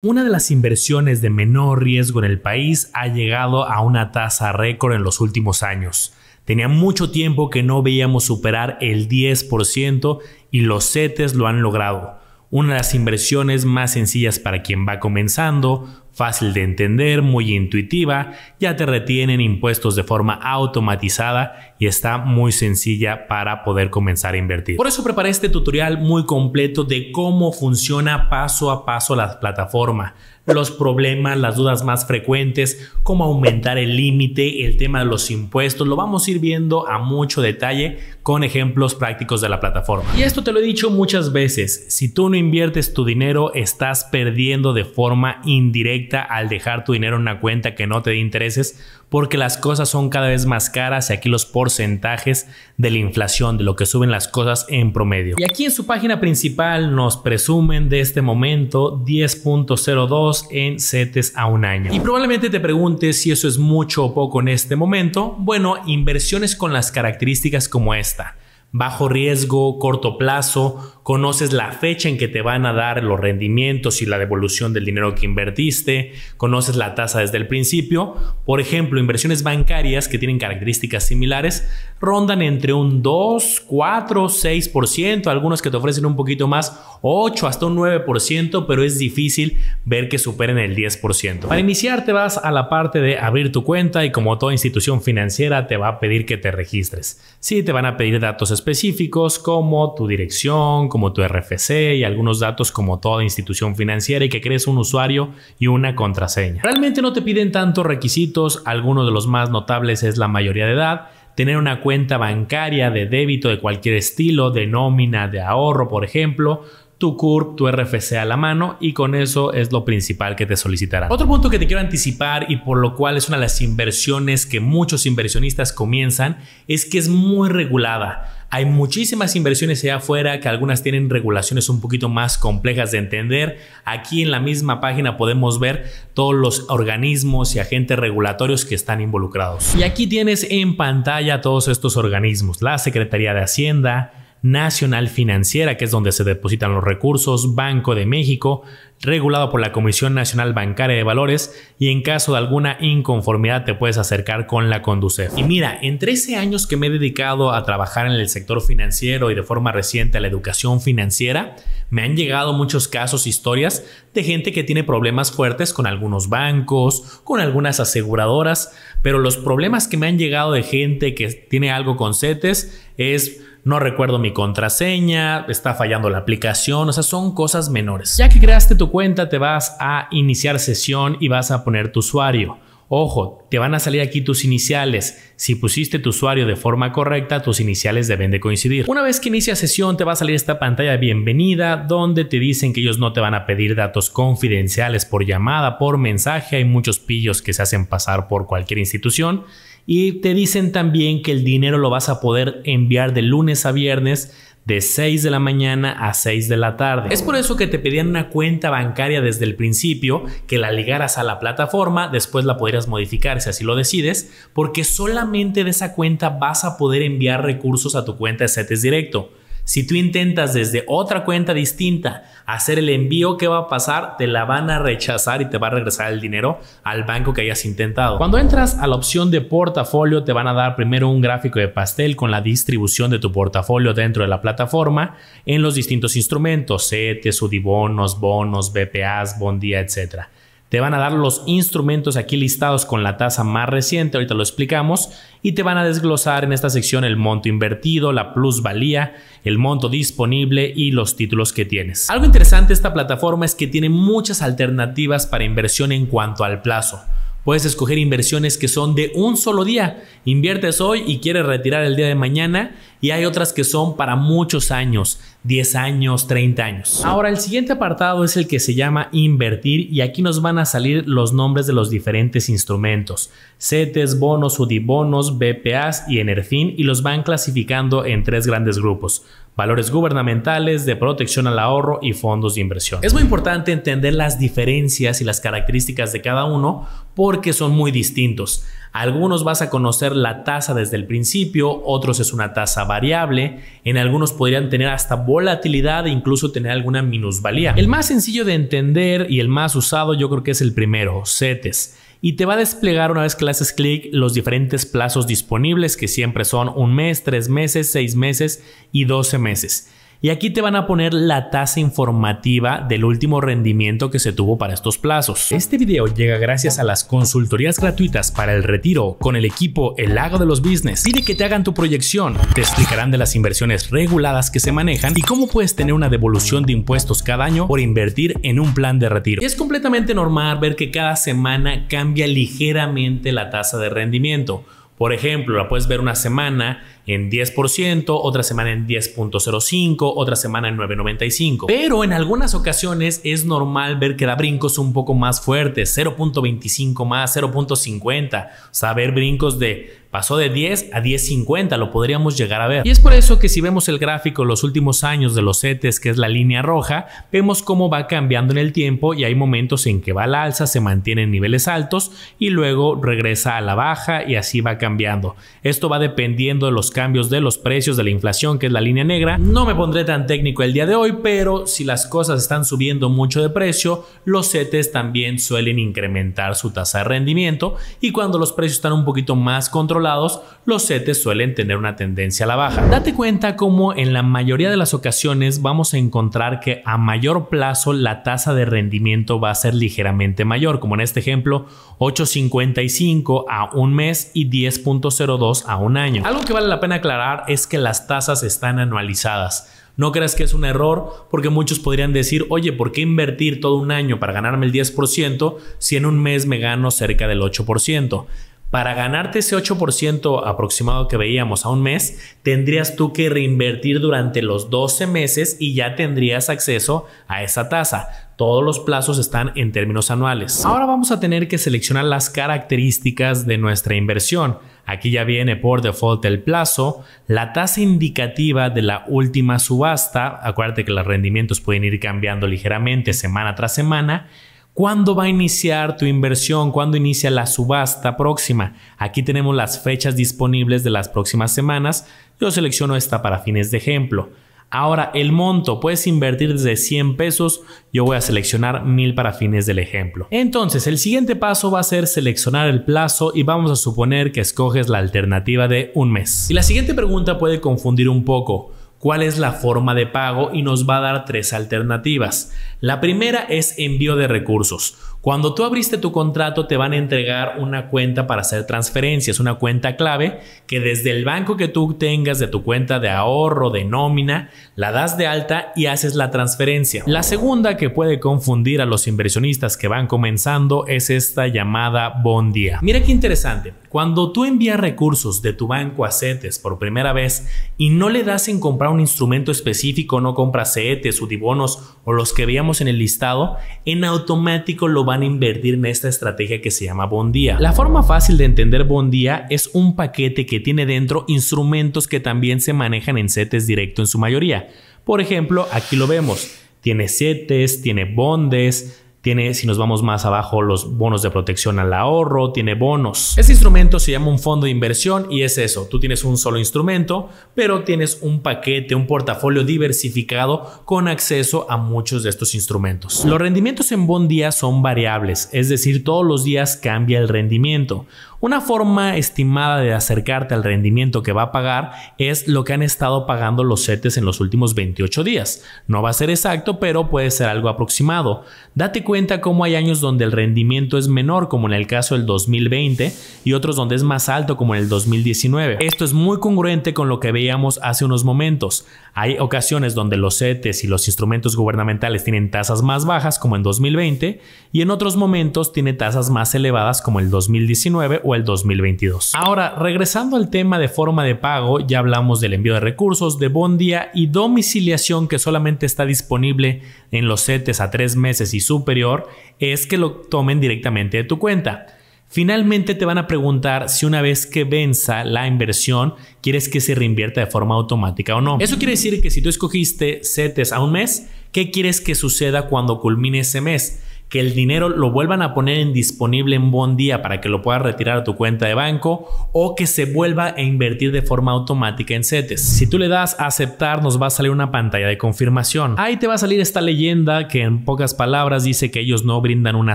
Una de las inversiones de menor riesgo en el país ha llegado a una tasa récord en los últimos años. Tenía mucho tiempo que no veíamos superar el 10% y los CETES lo han logrado. Una de las inversiones más sencillas para quien va comenzando, fácil de entender, muy intuitiva, ya te retienen impuestos de forma automatizada y está muy sencilla para poder comenzar a invertir. Por eso preparé este tutorial muy completo de cómo funciona paso a paso la plataforma, los problemas, las dudas más frecuentes, cómo aumentar el límite, el tema de los impuestos. Lo vamos a ir viendo a mucho detalle con ejemplos prácticos de la plataforma. Y esto te lo he dicho muchas veces, si tú no inviertes tu dinero, estás perdiendo de forma indirecta al dejar tu dinero en una cuenta que no te dé intereses porque las cosas son cada vez más caras y aquí los porcentajes de la inflación, de lo que suben las cosas en promedio. Y aquí en su página principal nos presumen de este momento 10.02 en CETES a un año. Y probablemente te preguntes si eso es mucho o poco en este momento. Bueno, inversiones con las características como esta bajo riesgo, corto plazo, conoces la fecha en que te van a dar los rendimientos y la devolución del dinero que invertiste, conoces la tasa desde el principio. Por ejemplo, inversiones bancarias que tienen características similares rondan entre un 2, 4, 6%, algunos que te ofrecen un poquito más, 8 hasta un 9%, pero es difícil ver que superen el 10%. Para iniciar te vas a la parte de abrir tu cuenta y como toda institución financiera te va a pedir que te registres. Sí, te van a pedir datos específicos como tu dirección, como tu RFC y algunos datos como toda institución financiera y que crees un usuario y una contraseña. Realmente no te piden tantos requisitos, algunos de los más notables es la mayoría de edad, tener una cuenta bancaria de débito de cualquier estilo, de nómina, de ahorro, por ejemplo, tu CURP, tu RFC a la mano y con eso es lo principal que te solicitará Otro punto que te quiero anticipar y por lo cual es una de las inversiones que muchos inversionistas comienzan es que es muy regulada. Hay muchísimas inversiones allá afuera que algunas tienen regulaciones un poquito más complejas de entender. Aquí en la misma página podemos ver todos los organismos y agentes regulatorios que están involucrados. Y aquí tienes en pantalla todos estos organismos, la Secretaría de Hacienda, Nacional Financiera, que es donde se depositan los recursos, Banco de México, regulado por la Comisión Nacional Bancaria de Valores, y en caso de alguna inconformidad te puedes acercar con la Conducef. Y mira, en 13 años que me he dedicado a trabajar en el sector financiero y de forma reciente a la educación financiera, me han llegado muchos casos, historias de gente que tiene problemas fuertes con algunos bancos, con algunas aseguradoras, pero los problemas que me han llegado de gente que tiene algo con CETES es no recuerdo mi contraseña, está fallando la aplicación, o sea, son cosas menores. Ya que creaste tu cuenta, te vas a iniciar sesión y vas a poner tu usuario. Ojo, te van a salir aquí tus iniciales. Si pusiste tu usuario de forma correcta, tus iniciales deben de coincidir. Una vez que inicia sesión, te va a salir esta pantalla de bienvenida donde te dicen que ellos no te van a pedir datos confidenciales por llamada, por mensaje. Hay muchos pillos que se hacen pasar por cualquier institución y te dicen también que el dinero lo vas a poder enviar de lunes a viernes de 6 de la mañana a 6 de la tarde. Es por eso que te pedían una cuenta bancaria desde el principio, que la ligaras a la plataforma, después la podrías modificar si así lo decides, porque solamente de esa cuenta vas a poder enviar recursos a tu cuenta de CETES directo. Si tú intentas desde otra cuenta distinta hacer el envío, ¿qué va a pasar? Te la van a rechazar y te va a regresar el dinero al banco que hayas intentado. Cuando entras a la opción de portafolio, te van a dar primero un gráfico de pastel con la distribución de tu portafolio dentro de la plataforma en los distintos instrumentos, CETES, UDI bonos, bonos, BPAs, bondía, etcétera. Te van a dar los instrumentos aquí listados con la tasa más reciente, ahorita lo explicamos, y te van a desglosar en esta sección el monto invertido, la plusvalía, el monto disponible y los títulos que tienes. Algo interesante de esta plataforma es que tiene muchas alternativas para inversión en cuanto al plazo. Puedes escoger inversiones que son de un solo día. Inviertes hoy y quieres retirar el día de mañana. Y hay otras que son para muchos años, 10 años, 30 años. Ahora, el siguiente apartado es el que se llama invertir y aquí nos van a salir los nombres de los diferentes instrumentos. CETES, bonos, UDIBONOS, BPAs y ENERFIN y los van clasificando en tres grandes grupos valores gubernamentales, de protección al ahorro y fondos de inversión. Es muy importante entender las diferencias y las características de cada uno porque son muy distintos. Algunos vas a conocer la tasa desde el principio, otros es una tasa variable, en algunos podrían tener hasta volatilidad e incluso tener alguna minusvalía. El más sencillo de entender y el más usado yo creo que es el primero, CETES y te va a desplegar una vez que haces clic los diferentes plazos disponibles que siempre son un mes, tres meses, seis meses y doce meses. Y aquí te van a poner la tasa informativa del último rendimiento que se tuvo para estos plazos. Este video llega gracias a las consultorías gratuitas para el retiro con el equipo El Lago de los Business. Pide que te hagan tu proyección, te explicarán de las inversiones reguladas que se manejan y cómo puedes tener una devolución de impuestos cada año por invertir en un plan de retiro. es completamente normal ver que cada semana cambia ligeramente la tasa de rendimiento. Por ejemplo, la puedes ver una semana en 10%, otra semana en 10.05, otra semana en 9.95. Pero en algunas ocasiones es normal ver que da brincos un poco más fuertes, 0.25 más, 0.50, o sea, ver brincos de Pasó de 10 a 10.50, lo podríamos llegar a ver. Y es por eso que si vemos el gráfico en los últimos años de los CETES, que es la línea roja, vemos cómo va cambiando en el tiempo y hay momentos en que va la alza, se mantienen niveles altos y luego regresa a la baja y así va cambiando. Esto va dependiendo de los cambios de los precios, de la inflación, que es la línea negra. No me pondré tan técnico el día de hoy, pero si las cosas están subiendo mucho de precio, los CETES también suelen incrementar su tasa de rendimiento y cuando los precios están un poquito más controlados, los CETES suelen tener una tendencia a la baja. Date cuenta cómo en la mayoría de las ocasiones vamos a encontrar que a mayor plazo la tasa de rendimiento va a ser ligeramente mayor, como en este ejemplo 8.55 a un mes y 10.02 a un año. Algo que vale la pena aclarar es que las tasas están anualizadas. No creas que es un error porque muchos podrían decir, oye, ¿por qué invertir todo un año para ganarme el 10% si en un mes me gano cerca del 8%? Para ganarte ese 8% aproximado que veíamos a un mes, tendrías tú que reinvertir durante los 12 meses y ya tendrías acceso a esa tasa. Todos los plazos están en términos anuales. Ahora vamos a tener que seleccionar las características de nuestra inversión. Aquí ya viene por default el plazo, la tasa indicativa de la última subasta, acuérdate que los rendimientos pueden ir cambiando ligeramente semana tras semana, ¿Cuándo va a iniciar tu inversión? ¿Cuándo inicia la subasta próxima? Aquí tenemos las fechas disponibles de las próximas semanas. Yo selecciono esta para fines de ejemplo. Ahora, el monto, puedes invertir desde 100 pesos, yo voy a seleccionar 1000 para fines del ejemplo. Entonces, el siguiente paso va a ser seleccionar el plazo y vamos a suponer que escoges la alternativa de un mes. Y la siguiente pregunta puede confundir un poco cuál es la forma de pago y nos va a dar tres alternativas. La primera es envío de recursos. Cuando tú abriste tu contrato te van a entregar una cuenta para hacer transferencias, una cuenta clave que desde el banco que tú tengas de tu cuenta de ahorro, de nómina, la das de alta y haces la transferencia. La segunda que puede confundir a los inversionistas que van comenzando es esta llamada bondía. Mira qué interesante. Cuando tú envías recursos de tu banco a CETES por primera vez y no le das en comprar un instrumento específico, no compras CETES, UDIBONOS o los que veíamos en el listado, en automático lo van invertir en esta estrategia que se llama Bondía. La forma fácil de entender Bondía es un paquete que tiene dentro instrumentos que también se manejan en CETES directo en su mayoría. Por ejemplo, aquí lo vemos. Tiene CETES, tiene bondes, tiene, si nos vamos más abajo, los bonos de protección al ahorro, tiene bonos. Este instrumento se llama un fondo de inversión y es eso, tú tienes un solo instrumento, pero tienes un paquete, un portafolio diversificado con acceso a muchos de estos instrumentos. Los rendimientos en buen día son variables, es decir, todos los días cambia el rendimiento. Una forma estimada de acercarte al rendimiento que va a pagar es lo que han estado pagando los CETES en los últimos 28 días. No va a ser exacto, pero puede ser algo aproximado. Date cuenta cómo hay años donde el rendimiento es menor, como en el caso del 2020, y otros donde es más alto, como en el 2019. Esto es muy congruente con lo que veíamos hace unos momentos. Hay ocasiones donde los CETES y los instrumentos gubernamentales tienen tasas más bajas, como en 2020, y en otros momentos tiene tasas más elevadas, como el 2019 el 2022. Ahora, regresando al tema de forma de pago, ya hablamos del envío de recursos, de bondía y domiciliación que solamente está disponible en los setes a tres meses y superior, es que lo tomen directamente de tu cuenta. Finalmente te van a preguntar si una vez que venza la inversión quieres que se reinvierta de forma automática o no. Eso quiere decir que si tú escogiste setes a un mes, ¿qué quieres que suceda cuando culmine ese mes? que el dinero lo vuelvan a poner en disponible en buen día para que lo puedas retirar a tu cuenta de banco o que se vuelva a invertir de forma automática en CETES. Si tú le das a aceptar, nos va a salir una pantalla de confirmación. Ahí te va a salir esta leyenda que en pocas palabras dice que ellos no brindan una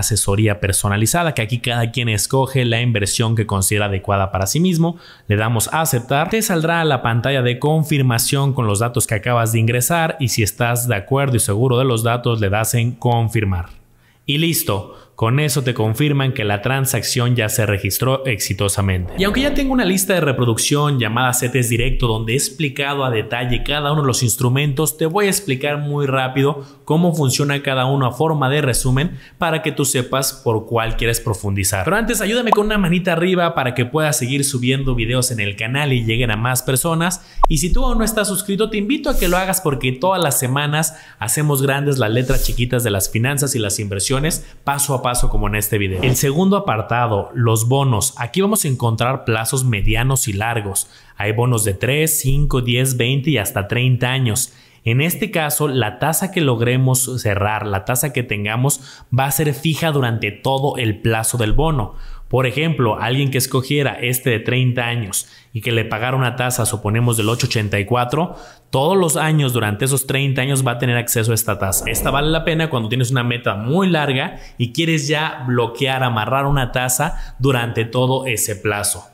asesoría personalizada, que aquí cada quien escoge la inversión que considera adecuada para sí mismo. Le damos a aceptar, te saldrá la pantalla de confirmación con los datos que acabas de ingresar y si estás de acuerdo y seguro de los datos le das en confirmar y listo. Con eso te confirman que la transacción ya se registró exitosamente. Y aunque ya tengo una lista de reproducción llamada CETES Directo donde he explicado a detalle cada uno de los instrumentos, te voy a explicar muy rápido cómo funciona cada uno a forma de resumen para que tú sepas por cuál quieres profundizar. Pero antes ayúdame con una manita arriba para que pueda seguir subiendo videos en el canal y lleguen a más personas. Y si tú aún no estás suscrito, te invito a que lo hagas porque todas las semanas hacemos grandes las letras chiquitas de las finanzas y las inversiones paso a paso como en este video. El segundo apartado, los bonos. Aquí vamos a encontrar plazos medianos y largos. Hay bonos de 3, 5, 10, 20 y hasta 30 años. En este caso, la tasa que logremos cerrar, la tasa que tengamos, va a ser fija durante todo el plazo del bono. Por ejemplo, alguien que escogiera este de 30 años y que le pagara una tasa, suponemos del 884, todos los años durante esos 30 años va a tener acceso a esta tasa. Esta vale la pena cuando tienes una meta muy larga y quieres ya bloquear, amarrar una tasa durante todo ese plazo.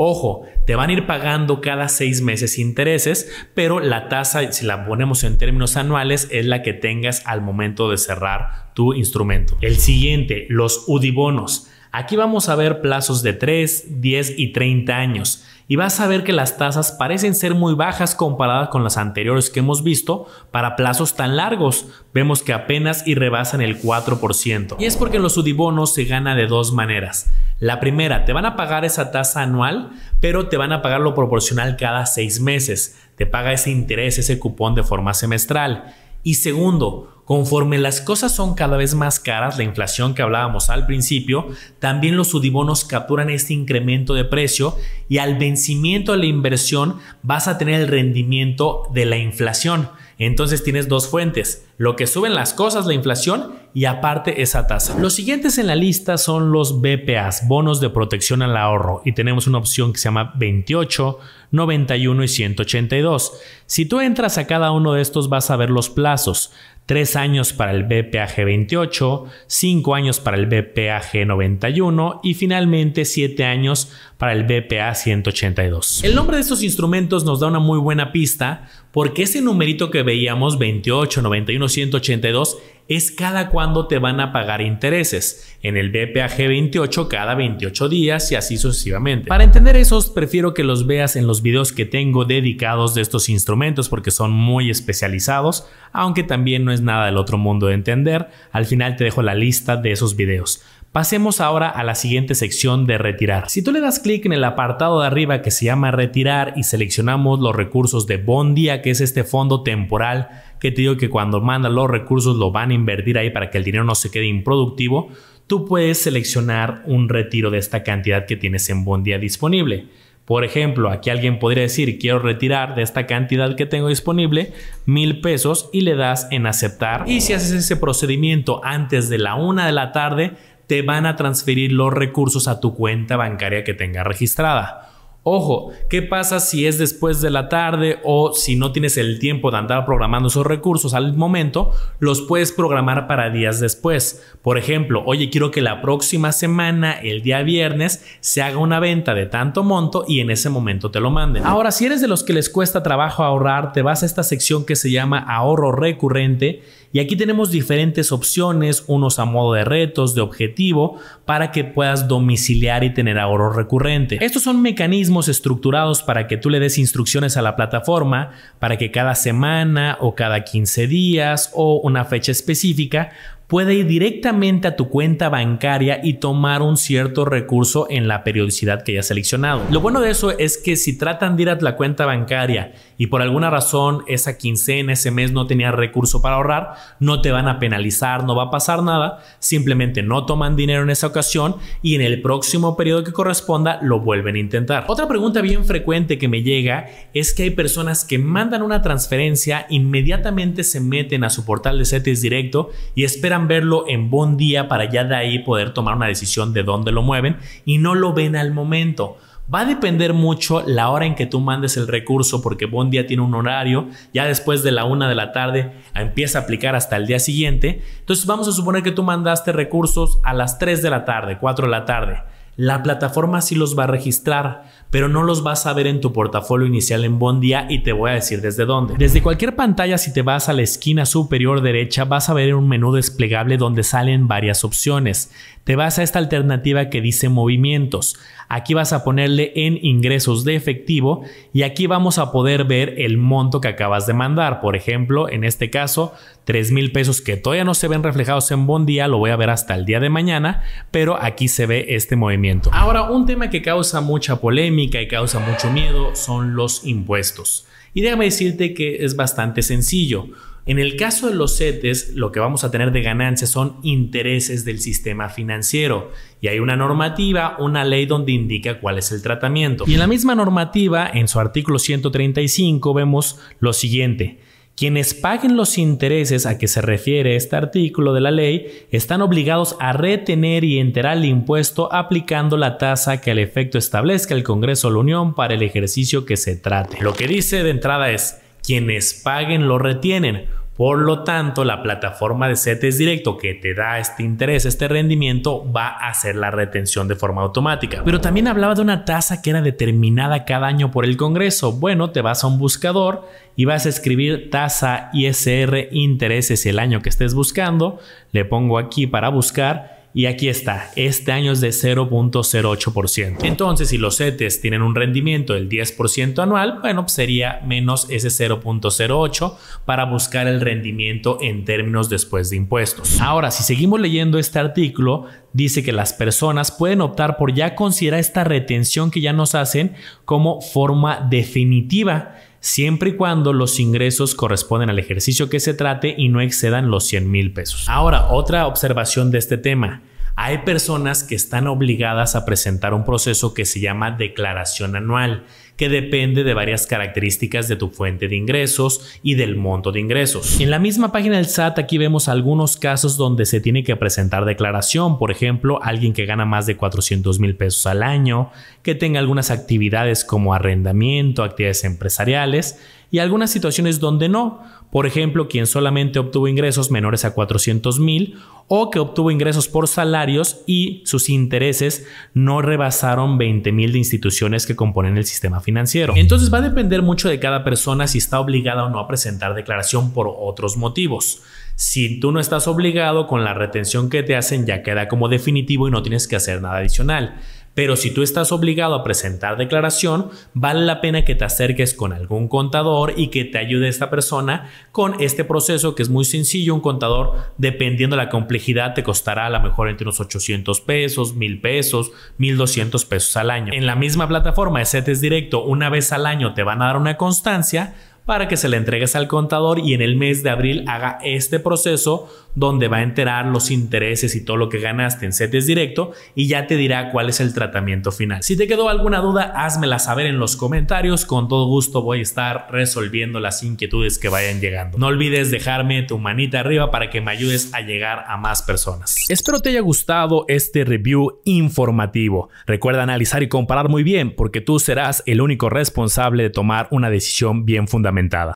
Ojo, te van a ir pagando cada seis meses intereses, pero la tasa, si la ponemos en términos anuales, es la que tengas al momento de cerrar tu instrumento. El siguiente, los UDIBONOS. Aquí vamos a ver plazos de 3, 10 y 30 años y vas a ver que las tasas parecen ser muy bajas comparadas con las anteriores que hemos visto para plazos tan largos. Vemos que apenas y rebasan el 4%. Y es porque en los UDIBONOS se gana de dos maneras. La primera, te van a pagar esa tasa anual, pero te van a pagar lo proporcional cada seis meses. Te paga ese interés, ese cupón de forma semestral. Y segundo, conforme las cosas son cada vez más caras, la inflación que hablábamos al principio, también los sudibonos capturan este incremento de precio y al vencimiento de la inversión vas a tener el rendimiento de la inflación. Entonces tienes dos fuentes lo que suben las cosas, la inflación y aparte esa tasa. Los siguientes en la lista son los BPAs, bonos de protección al ahorro, y tenemos una opción que se llama 28, 91 y 182. Si tú entras a cada uno de estos vas a ver los plazos. 3 años para el BPAG 28, 5 años para el BPAG 91 y finalmente 7 años para el BPA 182. El nombre de estos instrumentos nos da una muy buena pista porque ese numerito que veíamos 28, 91, 182 es cada cuando te van a pagar intereses, en el BPAG 28 cada 28 días y así sucesivamente. Para entender esos prefiero que los veas en los videos que tengo dedicados de estos instrumentos porque son muy especializados, aunque también no es nada del otro mundo de entender, al final te dejo la lista de esos videos. Pasemos ahora a la siguiente sección de retirar. Si tú le das clic en el apartado de arriba que se llama retirar y seleccionamos los recursos de Bondia, que es este fondo temporal que te digo que cuando mandas los recursos lo van a invertir ahí para que el dinero no se quede improductivo, tú puedes seleccionar un retiro de esta cantidad que tienes en buen día disponible. Por ejemplo, aquí alguien podría decir, quiero retirar de esta cantidad que tengo disponible mil pesos y le das en aceptar. Y si haces ese procedimiento antes de la una de la tarde, te van a transferir los recursos a tu cuenta bancaria que tenga registrada. Ojo, ¿qué pasa si es después de la tarde o si no tienes el tiempo de andar programando esos recursos al momento? Los puedes programar para días después. Por ejemplo, oye, quiero que la próxima semana, el día viernes, se haga una venta de tanto monto y en ese momento te lo manden. Ahora, si eres de los que les cuesta trabajo ahorrar, te vas a esta sección que se llama ahorro recurrente y aquí tenemos diferentes opciones, unos a modo de retos, de objetivo, para que puedas domiciliar y tener ahorro recurrente. Estos son mecanismos estructurados para que tú le des instrucciones a la plataforma para que cada semana o cada 15 días o una fecha específica puede ir directamente a tu cuenta bancaria y tomar un cierto recurso en la periodicidad que hayas seleccionado. Lo bueno de eso es que si tratan de ir a la cuenta bancaria y por alguna razón esa quincena, ese mes no tenía recurso para ahorrar, no te van a penalizar, no va a pasar nada, simplemente no toman dinero en esa ocasión y en el próximo periodo que corresponda lo vuelven a intentar. Otra pregunta bien frecuente que me llega es que hay personas que mandan una transferencia, inmediatamente se meten a su portal de CETIS directo y esperan verlo en buen día para ya de ahí poder tomar una decisión de dónde lo mueven y no lo ven al momento. Va a depender mucho la hora en que tú mandes el recurso porque Bon Día tiene un horario, ya después de la una de la tarde empieza a aplicar hasta el día siguiente. Entonces vamos a suponer que tú mandaste recursos a las 3 de la tarde, 4 de la tarde. La plataforma sí los va a registrar, pero no los vas a ver en tu portafolio inicial en Bondia y te voy a decir desde dónde. Desde cualquier pantalla, si te vas a la esquina superior derecha, vas a ver un menú desplegable donde salen varias opciones. Te vas a esta alternativa que dice movimientos. Aquí vas a ponerle en ingresos de efectivo y aquí vamos a poder ver el monto que acabas de mandar. Por ejemplo, en este caso, 3 mil pesos que todavía no se ven reflejados en Bondia, lo voy a ver hasta el día de mañana, pero aquí se ve este movimiento. Ahora, un tema que causa mucha polémica y causa mucho miedo son los impuestos. Y déjame decirte que es bastante sencillo. En el caso de los CETES, lo que vamos a tener de ganancia son intereses del sistema financiero y hay una normativa, una ley donde indica cuál es el tratamiento. Y en la misma normativa, en su artículo 135, vemos lo siguiente. Quienes paguen los intereses a que se refiere este artículo de la ley están obligados a retener y enterar el impuesto aplicando la tasa que al efecto establezca el Congreso de la Unión para el ejercicio que se trate. Lo que dice de entrada es, quienes paguen lo retienen. Por lo tanto, la plataforma de CETES Directo que te da este interés, este rendimiento, va a hacer la retención de forma automática. Pero también hablaba de una tasa que era determinada cada año por el Congreso. Bueno, te vas a un buscador y vas a escribir tasa ISR intereses el año que estés buscando. Le pongo aquí para buscar y aquí está, este año es de 0.08%. Entonces, si los CETES tienen un rendimiento del 10% anual, bueno, pues sería menos ese 0.08 para buscar el rendimiento en términos después de impuestos. Ahora, si seguimos leyendo este artículo, dice que las personas pueden optar por ya considerar esta retención que ya nos hacen como forma definitiva siempre y cuando los ingresos corresponden al ejercicio que se trate y no excedan los 100 mil pesos. Ahora, otra observación de este tema hay personas que están obligadas a presentar un proceso que se llama declaración anual, que depende de varias características de tu fuente de ingresos y del monto de ingresos. En la misma página del SAT aquí vemos algunos casos donde se tiene que presentar declaración, por ejemplo, alguien que gana más de 400 mil pesos al año, que tenga algunas actividades como arrendamiento, actividades empresariales y algunas situaciones donde no por ejemplo, quien solamente obtuvo ingresos menores a 400 mil o que obtuvo ingresos por salarios y sus intereses no rebasaron 20 mil de instituciones que componen el sistema financiero. Entonces va a depender mucho de cada persona si está obligada o no a presentar declaración por otros motivos. Si tú no estás obligado con la retención que te hacen ya queda como definitivo y no tienes que hacer nada adicional. Pero si tú estás obligado a presentar declaración, vale la pena que te acerques con algún contador y que te ayude esta persona con este proceso que es muy sencillo. Un contador, dependiendo de la complejidad, te costará a lo mejor entre unos 800 pesos, 1000 pesos, 1200 pesos al año. En la misma plataforma de CETES Directo, una vez al año te van a dar una constancia para que se la entregues al contador y en el mes de abril haga este proceso donde va a enterar los intereses y todo lo que ganaste en CETES directo y ya te dirá cuál es el tratamiento final. Si te quedó alguna duda, házmela saber en los comentarios. Con todo gusto voy a estar resolviendo las inquietudes que vayan llegando. No olvides dejarme tu manita arriba para que me ayudes a llegar a más personas. Espero te haya gustado este review informativo. Recuerda analizar y comparar muy bien porque tú serás el único responsable de tomar una decisión bien fundamental lamentada.